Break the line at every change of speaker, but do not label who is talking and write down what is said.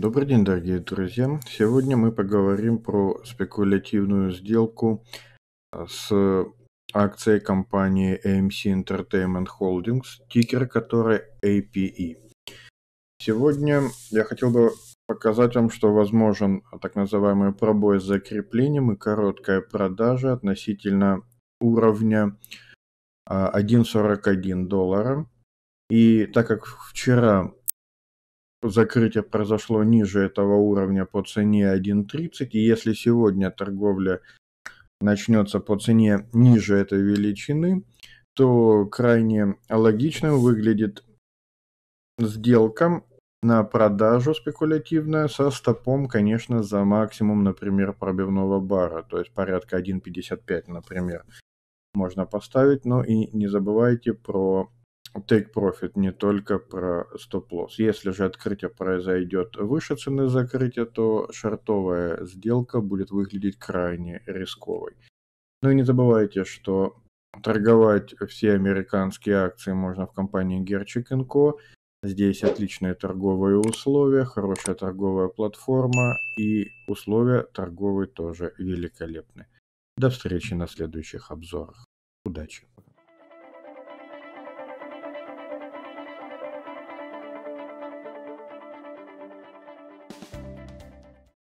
Добрый день, дорогие друзья! Сегодня мы поговорим про спекулятивную сделку а, с акцией компании AMC Entertainment Holdings, тикер которой APE. Сегодня я хотел бы показать вам, что возможен так называемый пробой с закреплением и короткая продажа относительно уровня 1.41 а, доллара. И так как вчера Закрытие произошло ниже этого уровня по цене 1.30. И если сегодня торговля начнется по цене ниже этой величины, то крайне логичным выглядит сделка на продажу спекулятивная со стопом, конечно, за максимум, например, пробивного бара, то есть порядка 1.55, например, можно поставить. Но и не забывайте про take profit, не только про стоп-лосс. Если же открытие произойдет выше цены закрытия, то шартовая сделка будет выглядеть крайне рисковой. Ну и не забывайте, что торговать все американские акции можно в компании Gerchik Co. Здесь отличные торговые условия, хорошая торговая платформа и условия торговые тоже великолепны. До встречи на следующих обзорах. Удачи!